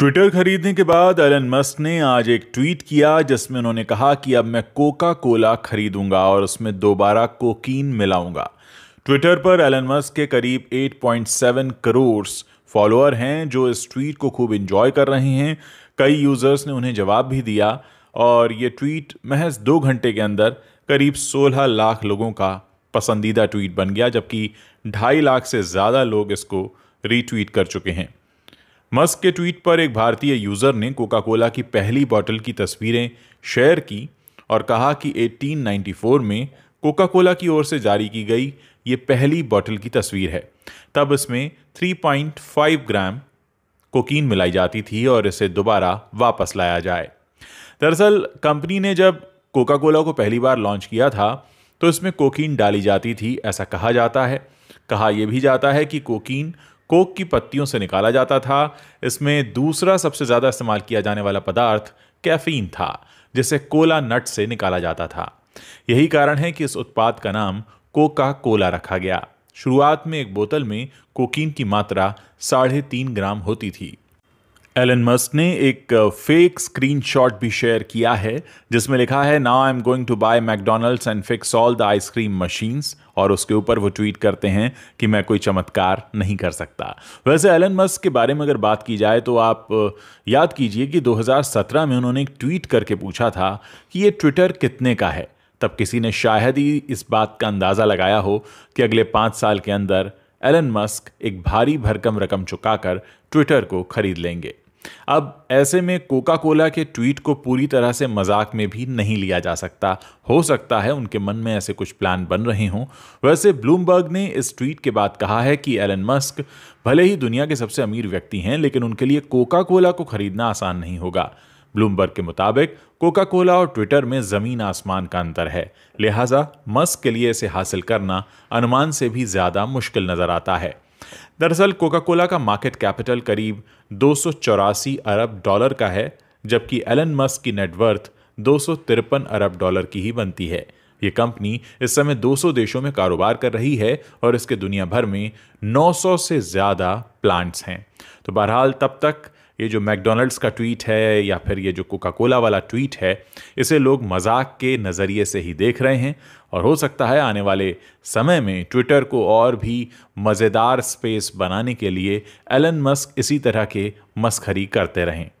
Twitter खरीदने के बाद एलन मस्क ने आज एक ट्वीट किया जिसमें उन्होंने कहा कि अब मैं कोका कोला खरीदूंगा और उसमें दोबारा कोकीन मिलाऊंगा ट्विटर पर एलन मस्क के करीब 8.7 करोड़ फॉलोअर हैं जो इस ट्वीट को खूब इन्जॉय कर रहे हैं कई यूज़र्स ने उन्हें जवाब भी दिया और ये ट्वीट महज दो घंटे के अंदर करीब 16 लाख लोगों का पसंदीदा ट्वीट बन गया जबकि ढाई लाख से ज़्यादा लोग इसको रीट्वीट कर चुके हैं मस्क के ट्वीट पर एक भारतीय यूजर ने कोका कोला की पहली बॉटल की तस्वीरें शेयर की और कहा कि 1894 में कोका कोला की ओर से जारी की गई ये पहली बॉटल की तस्वीर है तब इसमें 3.5 ग्राम कोकीन मिलाई जाती थी और इसे दोबारा वापस लाया जाए दरअसल कंपनी ने जब कोका कोला को पहली बार लॉन्च किया था तो इसमें कोकीन डाली जाती थी ऐसा कहा जाता है कहा यह भी जाता है कि कोकीन कोक की पत्तियों से निकाला जाता था इसमें दूसरा सबसे ज़्यादा इस्तेमाल किया जाने वाला पदार्थ कैफीन था जिसे कोला नट से निकाला जाता था यही कारण है कि इस उत्पाद का नाम कोका कोला रखा गया शुरुआत में एक बोतल में कोकीन की मात्रा साढ़े तीन ग्राम होती थी एलन मस्क ने एक फेक uh, स्क्रीनशॉट भी शेयर किया है जिसमें लिखा है now I am going to buy McDonald's and fix all the ice cream machines और उसके ऊपर वो ट्वीट करते हैं कि मैं कोई चमत्कार नहीं कर सकता वैसे एलन मस्क के बारे में अगर बात की जाए तो आप uh, याद कीजिए कि 2017 में उन्होंने एक ट्वीट करके पूछा था कि ये ट्विटर कितने का है तब किसी ने शायद ही इस बात का अंदाज़ा लगाया हो कि अगले पाँच साल के अंदर एलन मस्क एक भारी भरकम रकम चुकाकर ट्विटर को खरीद लेंगे अब ऐसे में कोका कोला के ट्वीट को पूरी तरह से मजाक में भी नहीं लिया जा सकता हो सकता है उनके मन में ऐसे कुछ प्लान बन रहे हों वैसे ब्लूमबर्ग ने इस ट्वीट के बाद कहा है कि एलन मस्क भले ही दुनिया के सबसे अमीर व्यक्ति हैं लेकिन उनके लिए कोका कोला को खरीदना आसान नहीं होगा ब्लूमबर्ग के मुताबिक कोका कोला और ट्विटर में ज़मीन आसमान का अंतर है लिहाजा मस्क के लिए इसे हासिल करना अनुमान से भी ज़्यादा मुश्किल नज़र आता है दरअसल कोका कोला का मार्केट कैपिटल करीब दो अरब डॉलर का है जबकि एलन मस्क की नेटवर्थ दो अरब डॉलर की ही बनती है ये कंपनी इस समय 200 देशों में कारोबार कर रही है और इसके दुनिया भर में 900 से ज़्यादा प्लांट्स हैं तो बहरहाल तब तक ये जो मैकडोनल्ड्स का ट्वीट है या फिर ये जो कोका कोला वाला ट्वीट है इसे लोग मजाक के नज़रिए से ही देख रहे हैं और हो सकता है आने वाले समय में ट्विटर को और भी मज़ेदार स्पेस बनाने के लिए एलन मस्क इसी तरह के मस्खरी करते रहें